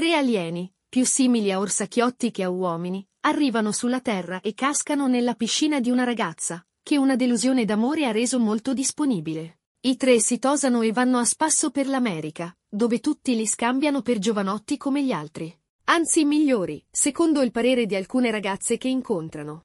Tre alieni, più simili a orsacchiotti che a uomini, arrivano sulla Terra e cascano nella piscina di una ragazza, che una delusione d'amore ha reso molto disponibile. I tre si tosano e vanno a spasso per l'America, dove tutti li scambiano per giovanotti come gli altri. Anzi migliori, secondo il parere di alcune ragazze che incontrano.